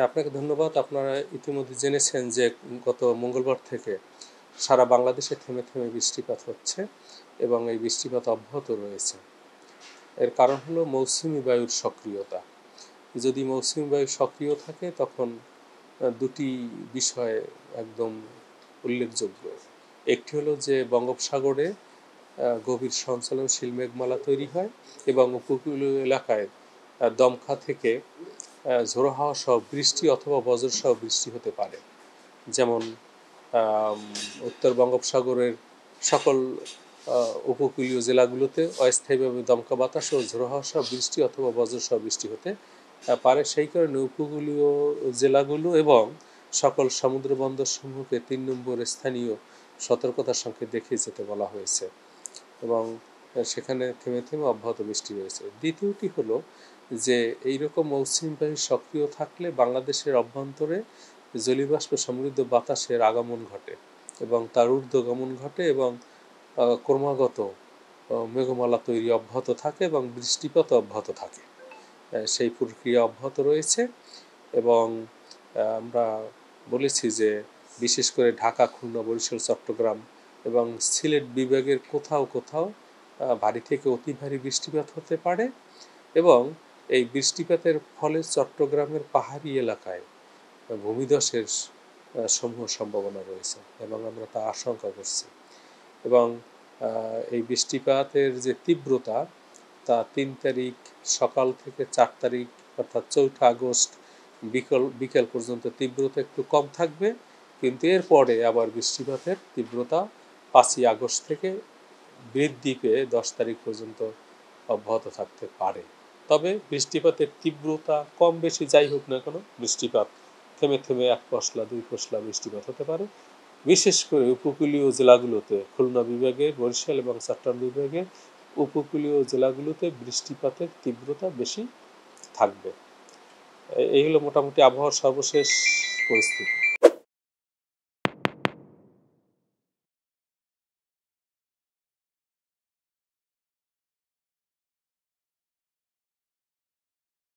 হ্যাঁ আপনাকে ধন্যবাদ আপনারা ইতিমধ্যে জেনেছেন যে গত মঙ্গলবার থেকে সারা বাংলাদেশে থেমে থেমে বৃষ্টিপাত হচ্ছে এবং এই বৃষ্টিপাত অব্যাহত রয়েছে এর কারণ হলো মৌসুমি বায়ুর সক্রিয়তা যদি মৌসুমি বায়ু সক্রিয় থাকে তখন দুটি বিষয় একদম উল্লেখযোগ্য একটি হলো যে বঙ্গোপসাগরে গভীর সঞ্চালনশীল মেঘমালা তৈরি হয় এবং উপকূলীয় এলাকায় দমকা থেকে ঝোড়ো হাওয়া সহ বৃষ্টি অথবা বজ্র সহ বৃষ্টি হতে পারে যেমন উত্তর বঙ্গোপসাগরের সকল উপকূলীয় জেলাগুলোতে অস্থায়ীভাবে দমকা বাতাস ও ঝোড়ো হাওয়া সহ বৃষ্টি অথবা বজ্র সহ বৃষ্টি হতে পারে সেই কারণে উপকূলীয় জেলাগুলো এবং সকল সমুদ্র বন্দর সমূহকে তিন নম্বর স্থানীয় সতর্কতার সঙ্গে দেখিয়ে যেতে বলা হয়েছে এবং সেখানে থেমে থেমে অব্যাহত বৃষ্টি রয়েছে দ্বিতীয়টি হলো যে এইরকম বায়ু সক্রিয় থাকলে বাংলাদেশের অভ্যন্তরে জলীয়বাষ্প সমৃদ্ধ বাতাসের আগমন ঘটে এবং তার ঊর্ধ্বগমন ঘটে এবং ক্রমাগত মেঘমালা তৈরি অব্যাহত থাকে এবং বৃষ্টিপাত অব্যাহত থাকে সেই প্রক্রিয়া অব্যাহত রয়েছে এবং আমরা বলেছি যে বিশেষ করে ঢাকা খুলনা বরিশাল চট্টগ্রাম এবং সিলেট বিভাগের কোথাও কোথাও ভারী থেকে অতি ভারী বৃষ্টিপাত হতে পারে এবং এই বৃষ্টিপাতের ফলে চট্টগ্রামের পাহাড়ি এলাকায় ভূমিধসের সমূহ সম্ভাবনা রয়েছে এবং আমরা তা আশঙ্কা করছি এবং এই বৃষ্টিপাতের যে তীব্রতা তা তিন তারিখ সকাল থেকে চার তারিখ অর্থাৎ চৌঠা আগস্ট বিকল বিকেল পর্যন্ত তীব্রতা একটু কম থাকবে কিন্তু এরপরে আবার বৃষ্টিপাতের তীব্রতা পাঁচই আগস্ট থেকে বৃদ্ধি পেয়ে দশ তারিখ পর্যন্ত অব্যাহত থাকতে পারে তবে বৃষ্টিপাতের তীব্রতা কম বেশি যাই হোক না কেন বৃষ্টিপাত থেমে থেমে এক পশলা দুই পশলা বৃষ্টিপাত হতে পারে বিশেষ করে উপকূলীয় জেলাগুলোতে খুলনা বিভাগে বরিশাল এবং চট্টগ্রাম বিভাগে উপকূলীয় জেলাগুলোতে বৃষ্টিপাতের তীব্রতা বেশি থাকবে এই হলো মোটামুটি আবহাওয়ার সর্বশেষ পরিস্থিতি